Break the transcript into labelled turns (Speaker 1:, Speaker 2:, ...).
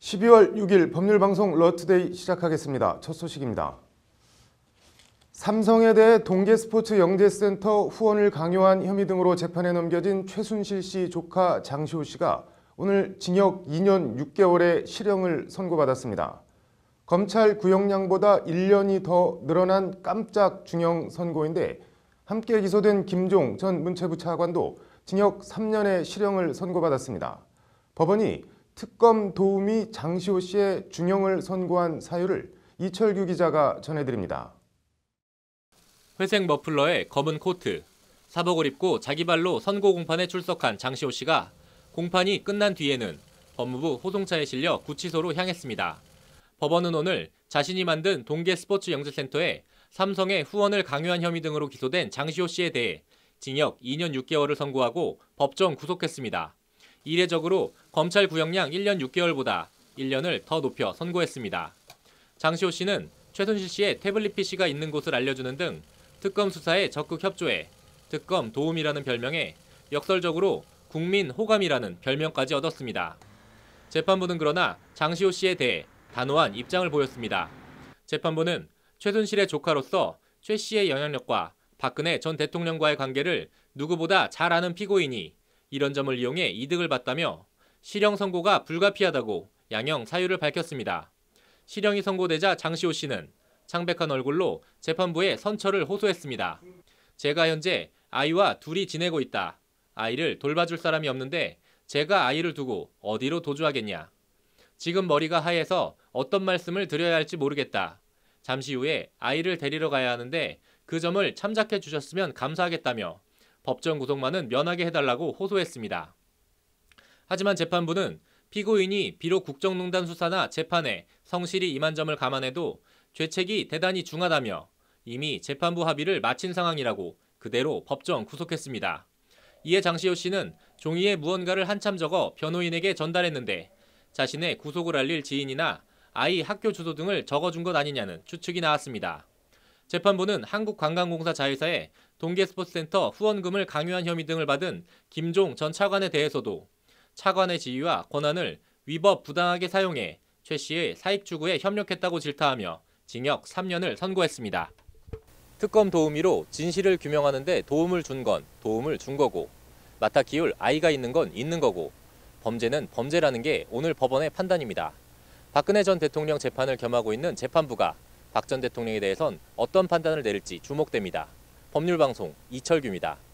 Speaker 1: 12월 6일 법률방송 러트데이 시작하겠습니다. 첫 소식입니다. 삼성에 대해 동계스포츠 영재센터 후원을 강요한 혐의 등으로 재판에 넘겨진 최순실 씨 조카 장시호 씨가 오늘 징역 2년 6개월의 실형을 선고받았습니다. 검찰 구형량보다 1년이 더 늘어난 깜짝 중형 선고인데 함께 기소된 김종 전 문체부 차관도 징역 3년의 실형을 선고받았습니다. 법원이 특검 도우미 장시호 씨의 중형을 선고한 사유를 이철규 기자가 전해드립니다.
Speaker 2: 회색 머플러에 검은 코트, 사복을 입고 자기 발로 선고 공판에 출석한 장시호 씨가 공판이 끝난 뒤에는 법무부 호송차에 실려 구치소로 향했습니다. 법원은 오늘 자신이 만든 동계 스포츠 영재센터에 삼성의 후원을 강요한 혐의 등으로 기소된 장시호 씨에 대해 징역 2년 6개월을 선고하고 법정 구속했습니다. 이례적으로 검찰 구형량 1년 6개월보다 1년을 더 높여 선고했습니다. 장시호 씨는 최순실 씨의 태블릿 PC가 있는 곳을 알려주는 등 특검 수사에 적극 협조해 특검 도움이라는 별명에 역설적으로 국민 호감이라는 별명까지 얻었습니다. 재판부는 그러나 장시호 씨에 대해 단호한 입장을 보였습니다. 재판부는 최순실의 조카로서 최 씨의 영향력과 박근혜 전 대통령과의 관계를 누구보다 잘 아는 피고인이 이런 점을 이용해 이득을 봤다며 실형 선고가 불가피하다고 양형 사유를 밝혔습니다. 실형이 선고되자 장시호 씨는 창백한 얼굴로 재판부에 선처를 호소했습니다. 제가 현재 아이와 둘이 지내고 있다. 아이를 돌봐줄 사람이 없는데 제가 아이를 두고 어디로 도주하겠냐. 지금 머리가 하얘서 어떤 말씀을 드려야 할지 모르겠다. 잠시 후에 아이를 데리러 가야 하는데 그 점을 참작해 주셨으면 감사하겠다며 법정 구속만은 면하게 해달라고 호소했습니다. 하지만 재판부는 피고인이 비록 국정농단 수사나 재판에 성실히 임한 점을 감안해도 죄책이 대단히 중하다며 이미 재판부 합의를 마친 상황이라고 그대로 법정 구속했습니다. 이에 장시호 씨는 종이에 무언가를 한참 적어 변호인에게 전달했는데 자신의 구속을 알릴 지인이나 아이 학교 주소 등을 적어준 것 아니냐는 추측이 나왔습니다. 재판부는 한국관광공사 자회사에 동계스포츠센터 후원금을 강요한 혐의 등을 받은 김종 전 차관에 대해서도 차관의 지위와 권한을 위법 부당하게 사용해 최 씨의 사익 추구에 협력했다고 질타하며 징역 3년을 선고했습니다. 특검 도우미로 진실을 규명하는 데 도움을 준 건 도움을 준 거고 맡아 키울 아이가 있는 건 있는 거고 범죄는 범죄라는 게 오늘 법원의 판단입니다. 박근혜 전 대통령 재판을 겸하고 있는 재판부가 박전 대통령에 대해선 어떤 판단을 내릴지 주목됩니다. 법률방송 이철규입니다.